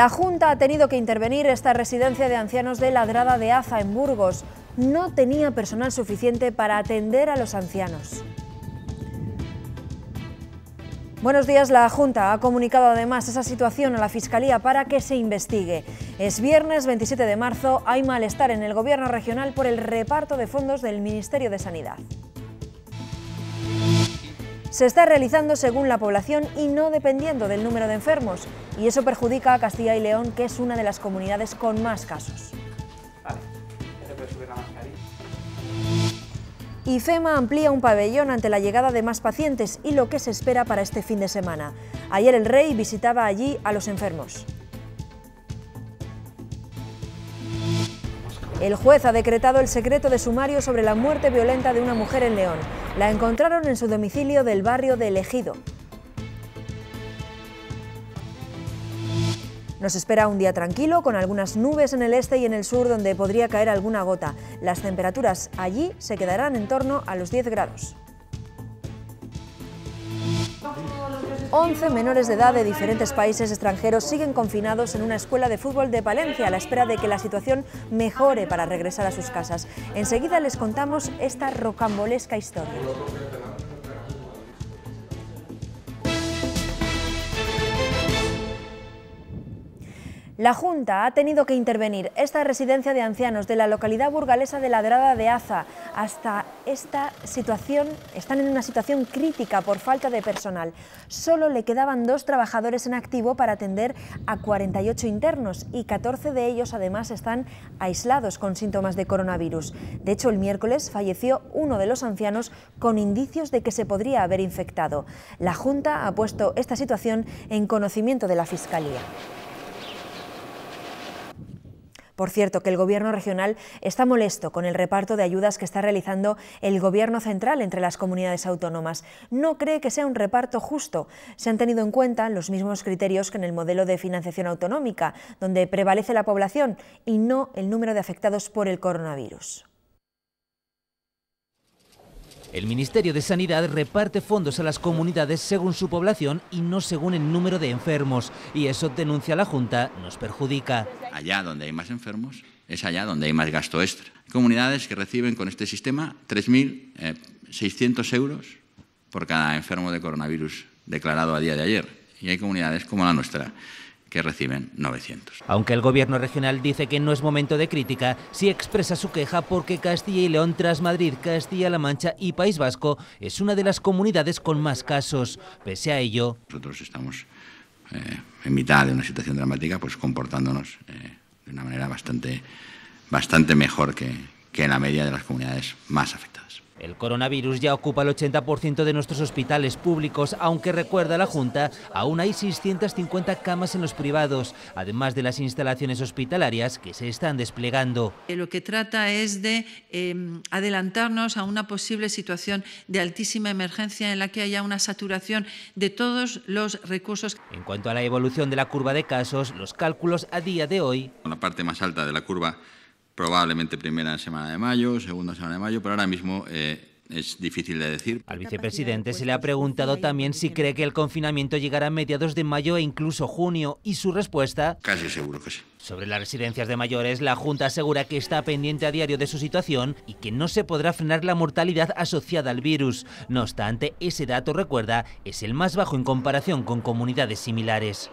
La Junta ha tenido que intervenir esta residencia de ancianos de Ladrada de Aza, en Burgos. No tenía personal suficiente para atender a los ancianos. Buenos días, la Junta ha comunicado además esa situación a la Fiscalía para que se investigue. Es viernes 27 de marzo, hay malestar en el Gobierno regional por el reparto de fondos del Ministerio de Sanidad se está realizando según la población y no dependiendo del número de enfermos, y eso perjudica a Castilla y León, que es una de las comunidades con más casos. Este y Fema amplía un pabellón ante la llegada de más pacientes y lo que se espera para este fin de semana. Ayer el rey visitaba allí a los enfermos. El juez ha decretado el secreto de sumario sobre la muerte violenta de una mujer en León. La encontraron en su domicilio del barrio de Elegido. Nos espera un día tranquilo con algunas nubes en el este y en el sur donde podría caer alguna gota. Las temperaturas allí se quedarán en torno a los 10 grados. 11 menores de edad de diferentes países extranjeros siguen confinados en una escuela de fútbol de Palencia a la espera de que la situación mejore para regresar a sus casas. Enseguida les contamos esta rocambolesca historia. La Junta ha tenido que intervenir esta residencia de ancianos de la localidad burgalesa de Ladrada de Aza. Hasta esta situación están en una situación crítica por falta de personal. Solo le quedaban dos trabajadores en activo para atender a 48 internos y 14 de ellos además están aislados con síntomas de coronavirus. De hecho, el miércoles falleció uno de los ancianos con indicios de que se podría haber infectado. La Junta ha puesto esta situación en conocimiento de la Fiscalía. Por cierto, que el Gobierno regional está molesto con el reparto de ayudas que está realizando el Gobierno central entre las comunidades autónomas. No cree que sea un reparto justo. Se han tenido en cuenta los mismos criterios que en el modelo de financiación autonómica, donde prevalece la población y no el número de afectados por el coronavirus. El Ministerio de Sanidad reparte fondos a las comunidades según su población y no según el número de enfermos, y eso denuncia la Junta, nos perjudica. Allá donde hay más enfermos es allá donde hay más gasto extra. Hay comunidades que reciben con este sistema 3.600 eh, euros por cada enfermo de coronavirus declarado a día de ayer. Y hay comunidades como la nuestra que reciben 900. Aunque el gobierno regional dice que no es momento de crítica, sí expresa su queja porque Castilla y León tras Madrid, Castilla-La Mancha y País Vasco es una de las comunidades con más casos. Pese a ello, nosotros estamos eh, en mitad de una situación dramática, pues comportándonos eh, de una manera bastante, mejor que, que en la media de las comunidades más afectadas. El coronavirus ya ocupa el 80% de nuestros hospitales públicos, aunque recuerda la Junta, aún hay 650 camas en los privados, además de las instalaciones hospitalarias que se están desplegando. Eh, lo que trata es de em, adelantarnos a una posible situación de altísima emergencia en la que haya una saturación de todos los recursos. En cuanto a la evolución de la curva de casos, los cálculos a día de hoy... La parte más alta de la curva probablemente primera semana de mayo, segunda semana de mayo, pero ahora mismo eh, es difícil de decir. Al vicepresidente se le ha preguntado también si cree que el confinamiento llegará a mediados de mayo e incluso junio y su respuesta... Casi seguro que sí. Sobre las residencias de mayores, la Junta asegura que está pendiente a diario de su situación y que no se podrá frenar la mortalidad asociada al virus. No obstante, ese dato, recuerda, es el más bajo en comparación con comunidades similares.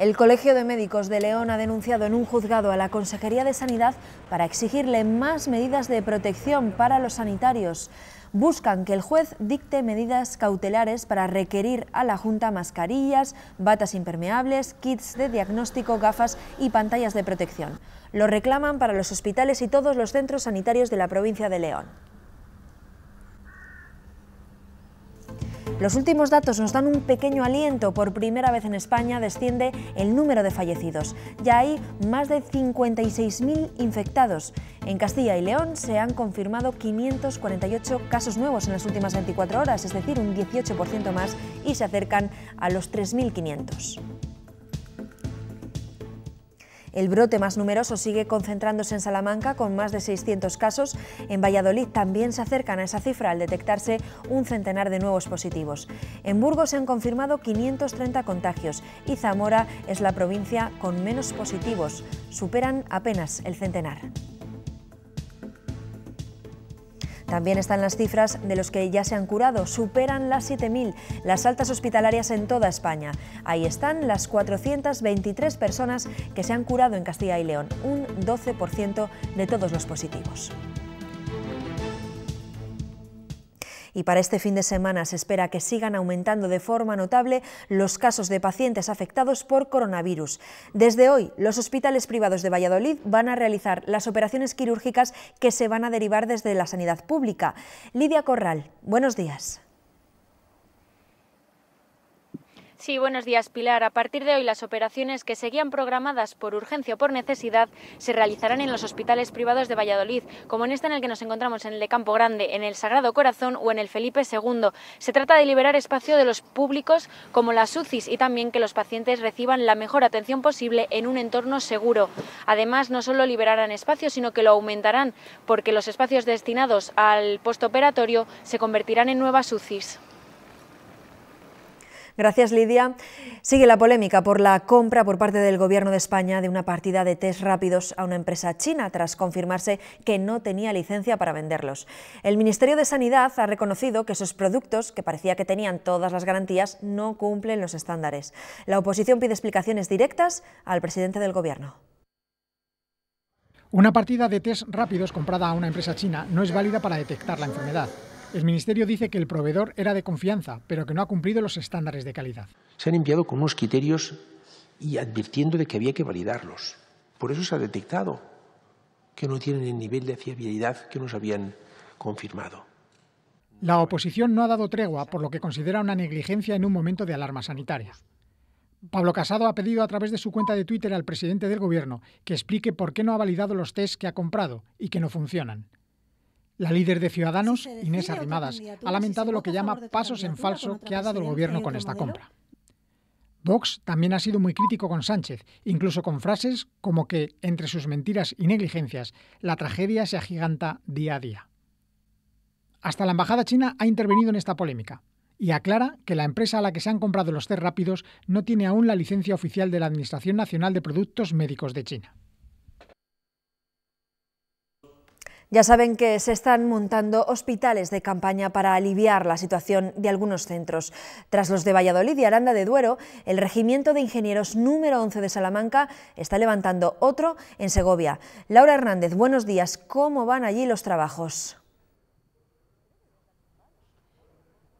El Colegio de Médicos de León ha denunciado en un juzgado a la Consejería de Sanidad para exigirle más medidas de protección para los sanitarios. Buscan que el juez dicte medidas cautelares para requerir a la Junta mascarillas, batas impermeables, kits de diagnóstico, gafas y pantallas de protección. Lo reclaman para los hospitales y todos los centros sanitarios de la provincia de León. Los últimos datos nos dan un pequeño aliento. Por primera vez en España desciende el número de fallecidos. Ya hay más de 56.000 infectados. En Castilla y León se han confirmado 548 casos nuevos en las últimas 24 horas, es decir, un 18% más, y se acercan a los 3.500. El brote más numeroso sigue concentrándose en Salamanca con más de 600 casos. En Valladolid también se acercan a esa cifra al detectarse un centenar de nuevos positivos. En Burgos se han confirmado 530 contagios y Zamora es la provincia con menos positivos. Superan apenas el centenar. También están las cifras de los que ya se han curado, superan las 7.000, las altas hospitalarias en toda España. Ahí están las 423 personas que se han curado en Castilla y León, un 12% de todos los positivos. y para este fin de semana se espera que sigan aumentando de forma notable los casos de pacientes afectados por coronavirus. Desde hoy, los hospitales privados de Valladolid van a realizar las operaciones quirúrgicas que se van a derivar desde la sanidad pública. Lidia Corral, buenos días. Sí, buenos días, Pilar. A partir de hoy, las operaciones que seguían programadas por urgencia o por necesidad se realizarán en los hospitales privados de Valladolid, como en este en el que nos encontramos en el de Campo Grande, en el Sagrado Corazón o en el Felipe II. Se trata de liberar espacio de los públicos como las UCIs y también que los pacientes reciban la mejor atención posible en un entorno seguro. Además, no solo liberarán espacio, sino que lo aumentarán, porque los espacios destinados al postoperatorio se convertirán en nuevas UCIs. Gracias, Lidia. Sigue la polémica por la compra por parte del Gobierno de España de una partida de test rápidos a una empresa china, tras confirmarse que no tenía licencia para venderlos. El Ministerio de Sanidad ha reconocido que esos productos, que parecía que tenían todas las garantías, no cumplen los estándares. La oposición pide explicaciones directas al presidente del Gobierno. Una partida de test rápidos comprada a una empresa china no es válida para detectar la enfermedad. El Ministerio dice que el proveedor era de confianza, pero que no ha cumplido los estándares de calidad. Se han enviado con unos criterios y advirtiendo de que había que validarlos. Por eso se ha detectado que no tienen el nivel de fiabilidad que nos habían confirmado. La oposición no ha dado tregua, por lo que considera una negligencia en un momento de alarma sanitaria. Pablo Casado ha pedido a través de su cuenta de Twitter al presidente del Gobierno que explique por qué no ha validado los test que ha comprado y que no funcionan. La líder de Ciudadanos, Inés Arrimadas, ha lamentado lo que llama pasos en falso que ha dado el gobierno con esta compra. Vox también ha sido muy crítico con Sánchez, incluso con frases como que, entre sus mentiras y negligencias, la tragedia se agiganta día a día. Hasta la embajada china ha intervenido en esta polémica y aclara que la empresa a la que se han comprado los test rápidos no tiene aún la licencia oficial de la Administración Nacional de Productos Médicos de China. Ya saben que se están montando hospitales de campaña para aliviar la situación de algunos centros. Tras los de Valladolid y Aranda de Duero, el Regimiento de Ingenieros número 11 de Salamanca está levantando otro en Segovia. Laura Hernández, buenos días. ¿Cómo van allí los trabajos?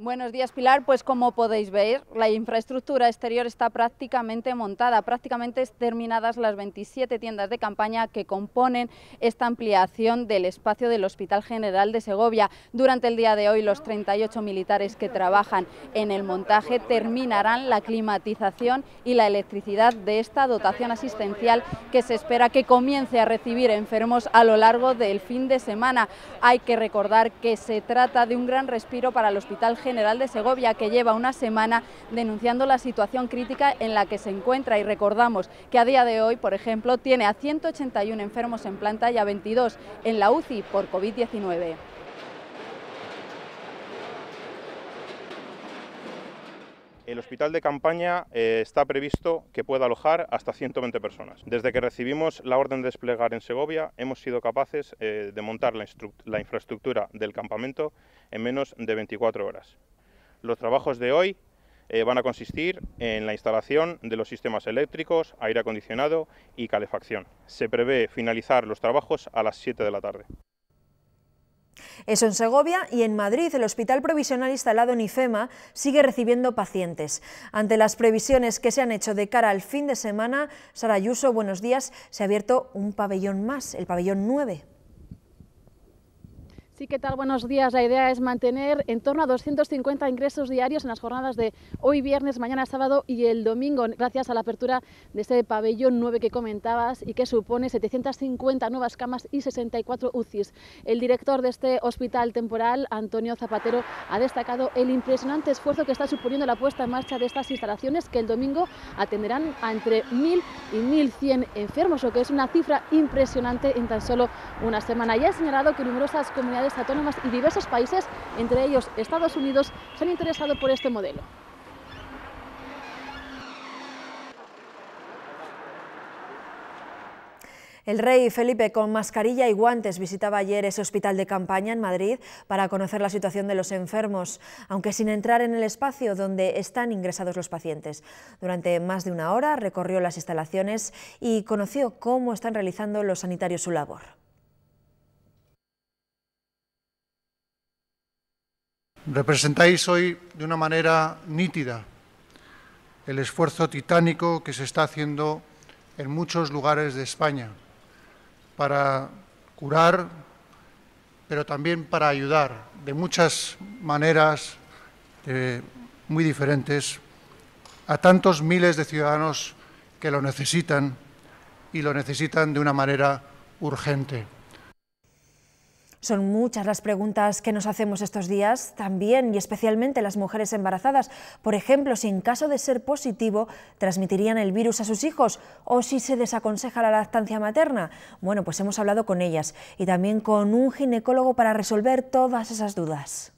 Buenos días, Pilar. Pues como podéis ver, la infraestructura exterior está prácticamente montada, prácticamente terminadas las 27 tiendas de campaña que componen esta ampliación del espacio del Hospital General de Segovia. Durante el día de hoy, los 38 militares que trabajan en el montaje terminarán la climatización y la electricidad de esta dotación asistencial que se espera que comience a recibir enfermos a lo largo del fin de semana. Hay que recordar que se trata de un gran respiro para el Hospital General General de Segovia, que lleva una semana denunciando la situación crítica en la que se encuentra y recordamos que a día de hoy, por ejemplo, tiene a 181 enfermos en planta y a 22 en la UCI por COVID-19. El hospital de campaña eh, está previsto que pueda alojar hasta 120 personas. Desde que recibimos la orden de desplegar en Segovia, hemos sido capaces eh, de montar la, infraestructura del campamento en menos de 24 horas. Los trabajos de hoy eh, van a consistir en la instalación de los sistemas eléctricos, aire acondicionado y calefacción. Se prevé finalizar los trabajos a las 7 de la tarde. Eso en Segovia y en Madrid, el hospital provisional instalado en IFEMA sigue recibiendo pacientes. Ante las previsiones que se han hecho de cara al fin de semana, Sara Ayuso, buenos días, se ha abierto un pabellón más, el pabellón 9. Sí, ¿qué tal? Buenos días. La idea es mantener en torno a 250 ingresos diarios en las jornadas de hoy viernes, mañana sábado y el domingo, gracias a la apertura de ese pabellón 9 que comentabas y que supone 750 nuevas camas y 64 UCIs. El director de este hospital temporal, Antonio Zapatero, ha destacado el impresionante esfuerzo que está suponiendo la puesta en marcha de estas instalaciones que el domingo atenderán a entre 1.000 y 1.100 enfermos, lo que es una cifra impresionante en tan solo una semana. Y ha señalado que numerosas comunidades autónomas y diversos países, entre ellos Estados Unidos, se han interesado por este modelo. El rey Felipe con mascarilla y guantes visitaba ayer ese hospital de campaña en Madrid para conocer la situación de los enfermos, aunque sin entrar en el espacio donde están ingresados los pacientes. Durante más de una hora recorrió las instalaciones y conoció cómo están realizando los sanitarios su labor. Representáis hoy de una manera nítida el esfuerzo titánico que se está haciendo en muchos lugares de España para curar, pero también para ayudar de muchas maneras eh, muy diferentes a tantos miles de ciudadanos que lo necesitan y lo necesitan de una manera urgente. Son muchas las preguntas que nos hacemos estos días, también y especialmente las mujeres embarazadas. Por ejemplo, si en caso de ser positivo transmitirían el virus a sus hijos o si se desaconseja la lactancia materna. Bueno, pues hemos hablado con ellas y también con un ginecólogo para resolver todas esas dudas.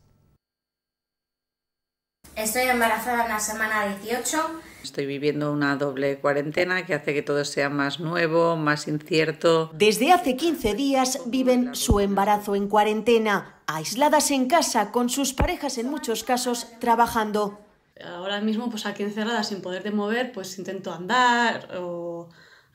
Estoy embarazada en la semana 18. Estoy viviendo una doble cuarentena que hace que todo sea más nuevo, más incierto. Desde hace 15 días viven su embarazo en cuarentena, aisladas en casa, con sus parejas en muchos casos trabajando. Ahora mismo, pues aquí encerrada, sin poder de mover, pues intento andar o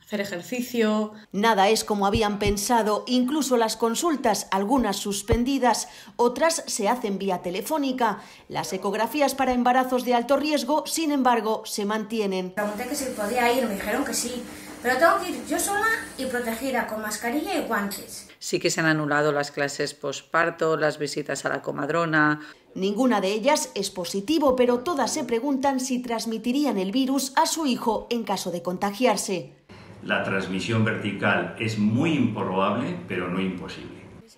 hacer ejercicio. Nada es como habían pensado, incluso las consultas, algunas suspendidas, otras se hacen vía telefónica. Las ecografías para embarazos de alto riesgo, sin embargo, se mantienen. Pregunté que si podía ir, me dijeron que sí. Pero tengo que ir yo sola y protegida con mascarilla y guantes. Sí que se han anulado las clases posparto, las visitas a la comadrona. Ninguna de ellas es positivo, pero todas se preguntan si transmitirían el virus a su hijo en caso de contagiarse la transmisión vertical es muy improbable, pero no imposible.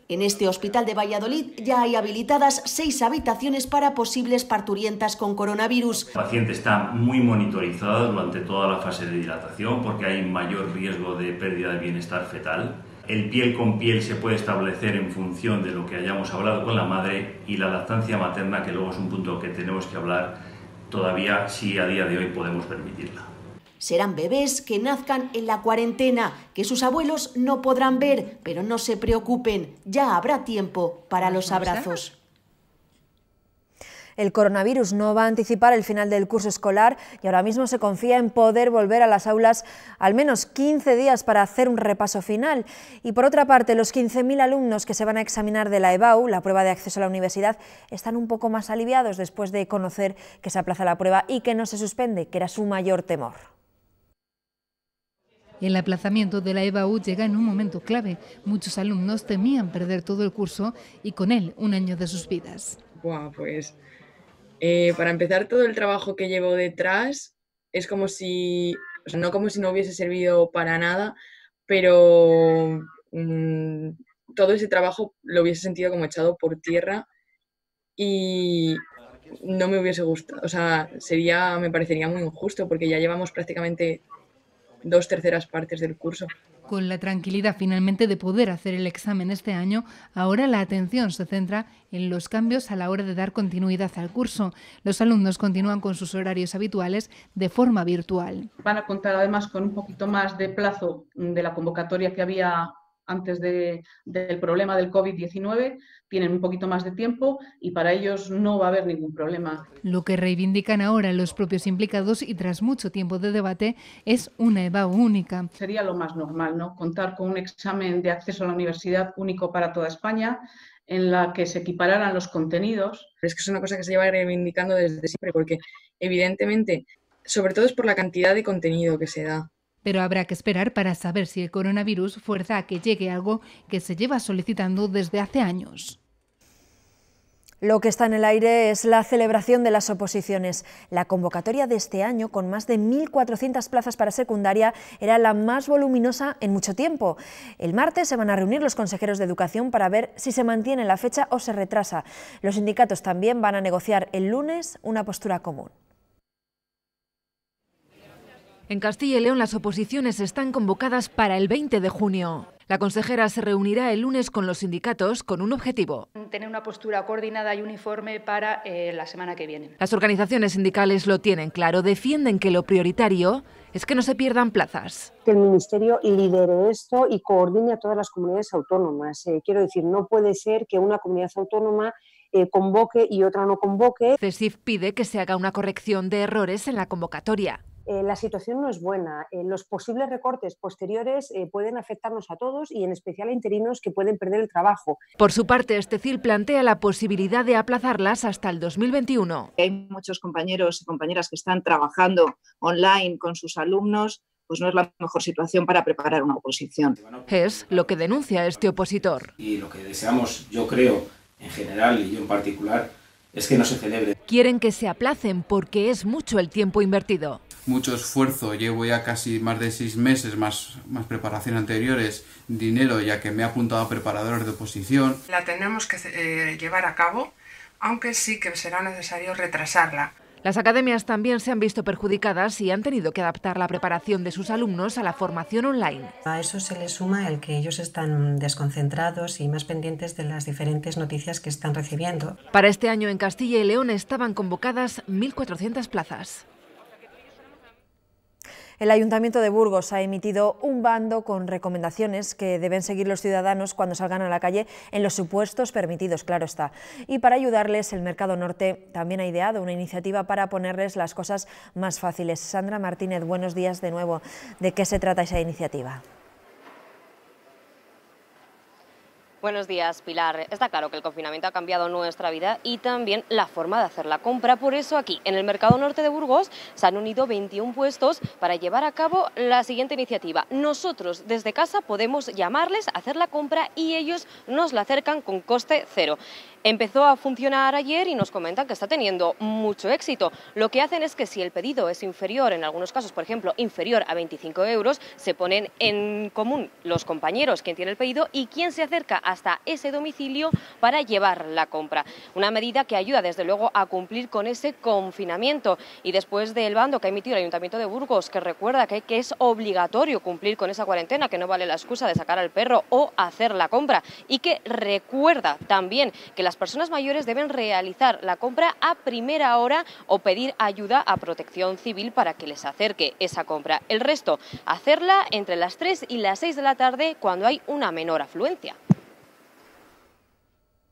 En este hospital de Valladolid ya hay habilitadas seis habitaciones para posibles parturientas con coronavirus. El paciente está muy monitorizado durante toda la fase de dilatación porque hay mayor riesgo de pérdida de bienestar fetal. El piel con piel se puede establecer en función de lo que hayamos hablado con la madre y la lactancia materna, que luego es un punto que tenemos que hablar, todavía sí a día de hoy podemos permitirla. Serán bebés que nazcan en la cuarentena, que sus abuelos no podrán ver, pero no se preocupen, ya habrá tiempo para los abrazos. El coronavirus no va a anticipar el final del curso escolar y ahora mismo se confía en poder volver a las aulas al menos 15 días para hacer un repaso final. Y por otra parte, los 15.000 alumnos que se van a examinar de la EBAU, la prueba de acceso a la universidad, están un poco más aliviados después de conocer que se aplaza la prueba y que no se suspende, que era su mayor temor. El aplazamiento de la EBAU llega en un momento clave. Muchos alumnos temían perder todo el curso y con él un año de sus vidas. pues eh, para empezar todo el trabajo que llevo detrás es como si, no como si no hubiese servido para nada, pero mm, todo ese trabajo lo hubiese sentido como echado por tierra y no me hubiese gustado, o sea, sería, me parecería muy injusto porque ya llevamos prácticamente dos terceras partes del curso. Con la tranquilidad finalmente de poder hacer el examen este año, ahora la atención se centra en los cambios a la hora de dar continuidad al curso. Los alumnos continúan con sus horarios habituales de forma virtual. Van a contar además con un poquito más de plazo de la convocatoria que había antes del problema del COVID-19, tienen un poquito más de tiempo y para ellos no va a haber ningún problema. Lo que reivindican ahora los propios implicados y tras mucho tiempo de debate es una EVA única. Sería lo más normal, ¿no? Contar con un examen de acceso a la universidad único para toda España en la que se equipararan los contenidos. Es que es una cosa que se lleva reivindicando desde siempre porque evidentemente, sobre todo es por la cantidad de contenido que se da pero habrá que esperar para saber si el coronavirus fuerza a que llegue algo que se lleva solicitando desde hace años. Lo que está en el aire es la celebración de las oposiciones. La convocatoria de este año, con más de 1.400 plazas para secundaria, era la más voluminosa en mucho tiempo. El martes se van a reunir los consejeros de educación para ver si se mantiene la fecha o se retrasa. Los sindicatos también van a negociar el lunes una postura común. En Castilla y León las oposiciones están convocadas para el 20 de junio. La consejera se reunirá el lunes con los sindicatos con un objetivo. Tener una postura coordinada y uniforme para eh, la semana que viene. Las organizaciones sindicales lo tienen claro, defienden que lo prioritario es que no se pierdan plazas. Que el Ministerio lidere esto y coordine a todas las comunidades autónomas. Eh, quiero decir, no puede ser que una comunidad autónoma eh, convoque y otra no convoque. CESIF pide que se haga una corrección de errores en la convocatoria. Eh, la situación no es buena. Eh, los posibles recortes posteriores eh, pueden afectarnos a todos y en especial a interinos que pueden perder el trabajo. Por su parte, Estecil plantea la posibilidad de aplazarlas hasta el 2021. Hay muchos compañeros y compañeras que están trabajando online con sus alumnos pues no es la mejor situación para preparar una oposición. Es lo que denuncia este opositor. Y lo que deseamos, yo creo, en general y yo en particular, es que no se celebre. Quieren que se aplacen porque es mucho el tiempo invertido. Mucho esfuerzo, llevo ya casi más de seis meses, más, más preparación anteriores, dinero, ya que me he apuntado a preparadores de oposición. La tenemos que eh, llevar a cabo, aunque sí que será necesario retrasarla. Las academias también se han visto perjudicadas y han tenido que adaptar la preparación de sus alumnos a la formación online. A eso se le suma el que ellos están desconcentrados y más pendientes de las diferentes noticias que están recibiendo. Para este año en Castilla y León estaban convocadas 1.400 plazas. El Ayuntamiento de Burgos ha emitido un bando con recomendaciones que deben seguir los ciudadanos cuando salgan a la calle en los supuestos permitidos, claro está. Y para ayudarles, el Mercado Norte también ha ideado una iniciativa para ponerles las cosas más fáciles. Sandra Martínez, buenos días de nuevo. ¿De qué se trata esa iniciativa? Buenos días, Pilar. Está claro que el confinamiento ha cambiado nuestra vida y también la forma de hacer la compra. Por eso aquí, en el Mercado Norte de Burgos, se han unido 21 puestos para llevar a cabo la siguiente iniciativa. Nosotros desde casa podemos llamarles, a hacer la compra y ellos nos la acercan con coste cero. Empezó a funcionar ayer y nos comentan que está teniendo mucho éxito. Lo que hacen es que si el pedido es inferior, en algunos casos, por ejemplo, inferior a 25 euros, se ponen en común los compañeros, quien tiene el pedido y quien se acerca hasta ese domicilio para llevar la compra. Una medida que ayuda, desde luego, a cumplir con ese confinamiento. Y después del bando que ha emitido el Ayuntamiento de Burgos, que recuerda que, que es obligatorio cumplir con esa cuarentena, que no vale la excusa de sacar al perro o hacer la compra, y que recuerda también que la las personas mayores deben realizar la compra a primera hora o pedir ayuda a protección civil para que les acerque esa compra. El resto, hacerla entre las 3 y las 6 de la tarde cuando hay una menor afluencia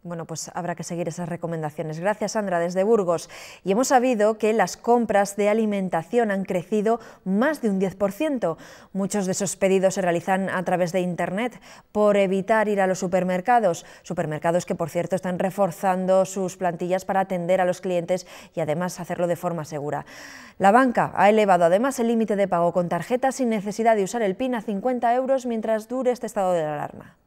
bueno, pues habrá que seguir esas recomendaciones. Gracias, Sandra, desde Burgos. Y hemos sabido que las compras de alimentación han crecido más de un 10%. Muchos de esos pedidos se realizan a través de Internet por evitar ir a los supermercados. Supermercados que, por cierto, están reforzando sus plantillas para atender a los clientes y además hacerlo de forma segura. La banca ha elevado además el límite de pago con tarjeta sin necesidad de usar el PIN a 50 euros mientras dure este estado de alarma.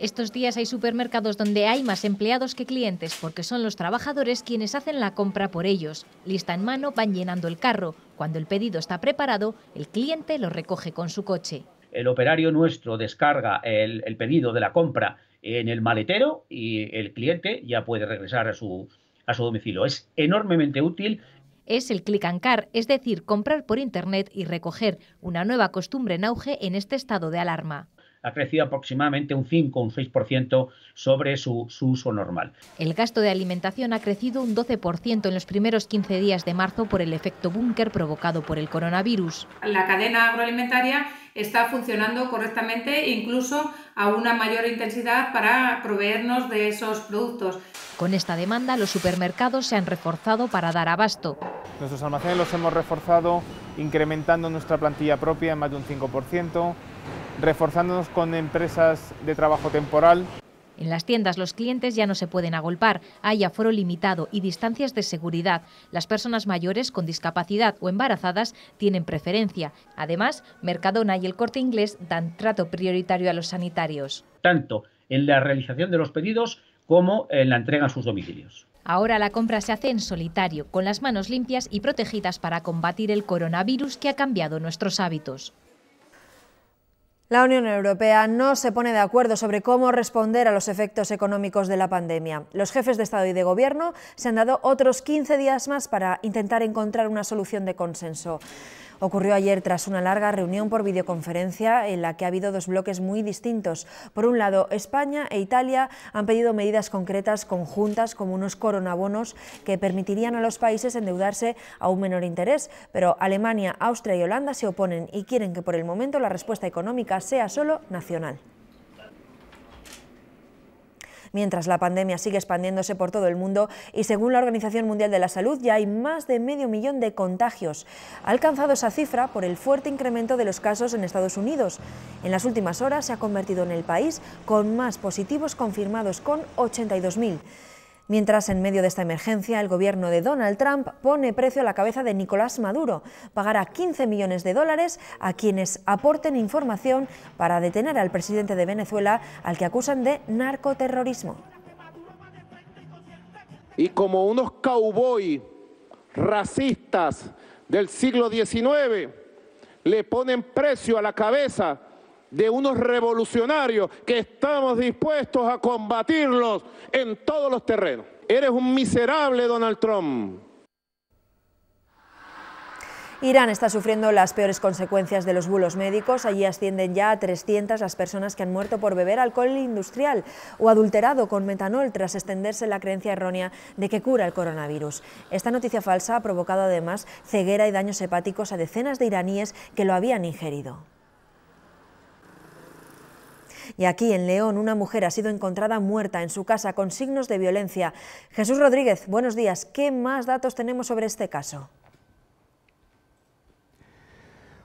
Estos días hay supermercados donde hay más empleados que clientes porque son los trabajadores quienes hacen la compra por ellos. Lista en mano van llenando el carro. Cuando el pedido está preparado, el cliente lo recoge con su coche. El operario nuestro descarga el, pedido de la compra en el maletero y el cliente ya puede regresar a su, a su domicilio. Es enormemente útil es el click and car, es decir, comprar por internet y recoger, una nueva costumbre en auge en este estado de alarma ha crecido aproximadamente un 5 o un 6% sobre su, uso normal. El gasto de alimentación ha crecido un 12% en los primeros 15 días de marzo por el efecto búnker provocado por el coronavirus. La cadena agroalimentaria está funcionando correctamente incluso a una mayor intensidad para proveernos de esos productos. Con esta demanda los supermercados se han reforzado para dar abasto. Nuestros almacenes los hemos reforzado incrementando nuestra plantilla propia en más de un 5%, reforzándonos con empresas de trabajo temporal. En las tiendas los clientes ya no se pueden agolpar, hay aforo limitado y distancias de seguridad. Las personas mayores con discapacidad o embarazadas tienen preferencia. Además, Mercadona y el Corte Inglés dan trato prioritario a los sanitarios. Tanto en la realización de los pedidos como en la entrega a sus domicilios. Ahora la compra se hace en solitario, con las manos limpias y protegidas para combatir el coronavirus que ha cambiado nuestros hábitos. La Unión Europea no se pone de acuerdo sobre cómo responder a los efectos económicos de la pandemia. Los jefes de Estado y de Gobierno se han dado otros 15 días más para intentar encontrar una solución de consenso ocurrió ayer tras una larga reunión por videoconferencia en la que ha habido dos bloques muy distintos. Por un lado, España e Italia han pedido medidas concretas conjuntas como unos coronabonos que permitirían a los países endeudarse a un menor interés, pero Alemania, Austria y Holanda se oponen y quieren que por el momento la respuesta económica sea solo nacional mientras la pandemia sigue expandiéndose por todo el mundo y según la Organización Mundial de la Salud ya hay más de medio millón de contagios. Ha alcanzado esa cifra por el fuerte incremento de los casos en Estados Unidos. En las últimas horas se ha convertido en el país con más positivos confirmados, con 82.000. Mientras, en medio de esta emergencia, el gobierno de Donald Trump pone precio a la cabeza de Nicolás Maduro, pagará 15 millones de dólares a quienes aporten información para detener al presidente de Venezuela, al que acusan de narcoterrorismo. Y como unos cowboy racistas del siglo XIX le ponen precio a la cabeza de unos revolucionarios que estamos dispuestos a combatirlos en todos los terrenos. Eres un miserable Donald Trump. Irán está sufriendo las peores consecuencias de los bulos médicos. Allí ascienden ya a 300 las personas que han muerto por beber alcohol industrial o adulterado con metanol tras extenderse la creencia errónea de que cura el coronavirus. Esta noticia falsa ha provocado además ceguera y daños hepáticos a decenas de iraníes que lo habían ingerido. Y aquí, en León, una mujer ha sido encontrada muerta en su casa con signos de violencia. Jesús Rodríguez, buenos días. ¿Qué más datos tenemos sobre este caso?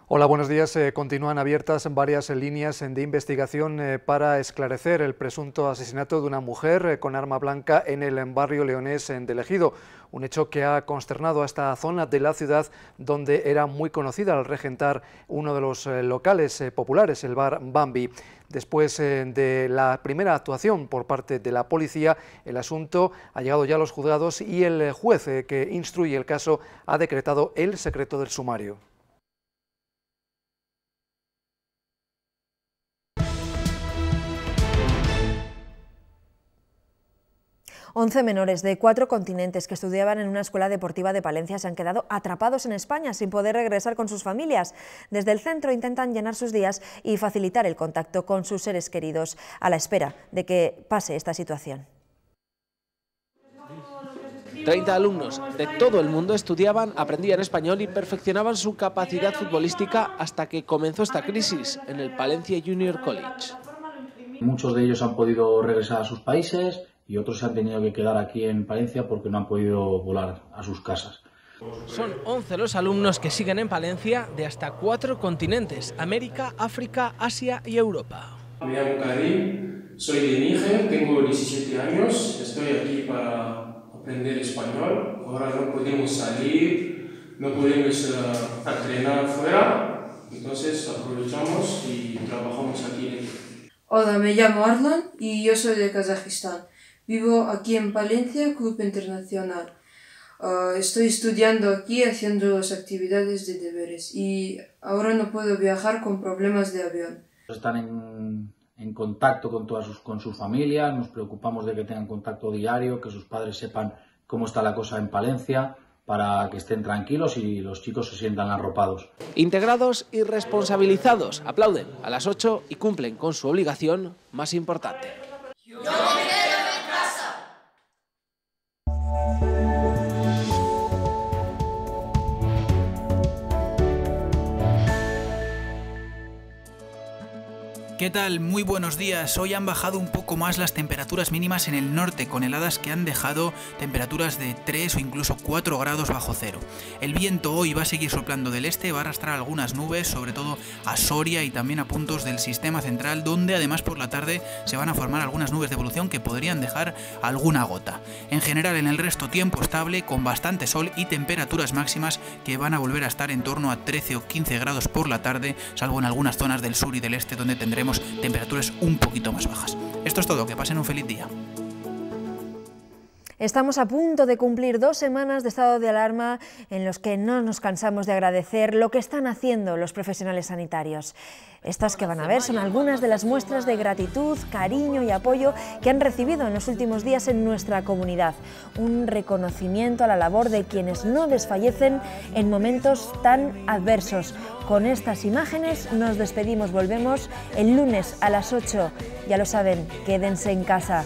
Hola, buenos días. Eh, continúan abiertas varias líneas de investigación eh, para esclarecer el presunto asesinato de una mujer eh, con arma blanca en el barrio leonés de Ejido un hecho que ha consternado a esta zona de la ciudad donde era muy conocida al regentar uno de los eh, locales eh, populares, el bar Bambi. Después eh, de la primera actuación por parte de la policía, el asunto ha llegado ya a los juzgados y el juez que instruye el caso ha decretado el secreto del sumario. 11 menores de cuatro continentes que estudiaban en una escuela deportiva de Palencia se han quedado atrapados en España sin poder regresar con sus familias. Desde el centro intentan llenar sus días y facilitar el contacto con sus seres queridos a la espera de que pase esta situación. 30 alumnos de todo el mundo estudiaban, aprendían español y perfeccionaban su capacidad futbolística hasta que comenzó esta crisis en el Palencia Junior College. Muchos de ellos han podido regresar a sus países, y otros se han tenido que quedar aquí en Palencia porque no han podido volar a sus casas. Son 11 los alumnos que siguen en Palencia de hasta cuatro continentes, América, África, Asia y Europa. Me llamo Karim, soy de Níger, tengo 17 años, estoy aquí para aprender español. Ahora no podemos salir, no podemos eh, entrenar fuera, entonces aprovechamos y trabajamos aquí. Hola, me llamo Arlan y yo soy de Kazajistán. Vivo aquí en Palencia, Club Internacional. Ah, estoy estudiando aquí, haciendo las actividades de deberes y ahora no puedo viajar con problemas de avión. Están en, contacto con todas sus, nos preocupamos de que tengan contacto diario, que sus padres sepan cómo está la cosa en Palencia para que estén tranquilos y los chicos se sientan arropados. Integrados y responsabilizados, aplauden a las 8 y cumplen con su obligación más importante. ¿Qué tal? Muy buenos días. Hoy han bajado un poco más las temperaturas mínimas en el norte, con heladas que han dejado temperaturas de 3 o incluso 4 grados bajo cero. El viento hoy va a seguir soplando del este, va a arrastrar algunas nubes, sobre todo a Soria y también a puntos del sistema central, donde además por la tarde se van a formar algunas nubes de evolución que podrían dejar alguna gota. En general, en el resto tiempo estable, con bastante sol y temperaturas máximas que van a volver a estar en torno a 13 o 15 grados por la tarde, salvo en algunas zonas del sur y del este donde tendremos temperaturas un poquito más bajas. Esto es todo, que pasen un feliz día. Estamos a punto de cumplir dos semanas de estado de alarma en los que no nos cansamos de agradecer lo que están haciendo los profesionales sanitarios. Estas que van a ver son algunas de las muestras de gratitud, cariño y apoyo que han recibido en los últimos días en nuestra comunidad. Un reconocimiento a la labor de quienes no desfallecen en momentos tan adversos. Con estas imágenes nos despedimos, volvemos el lunes a las 8. Ya lo saben, quédense en casa.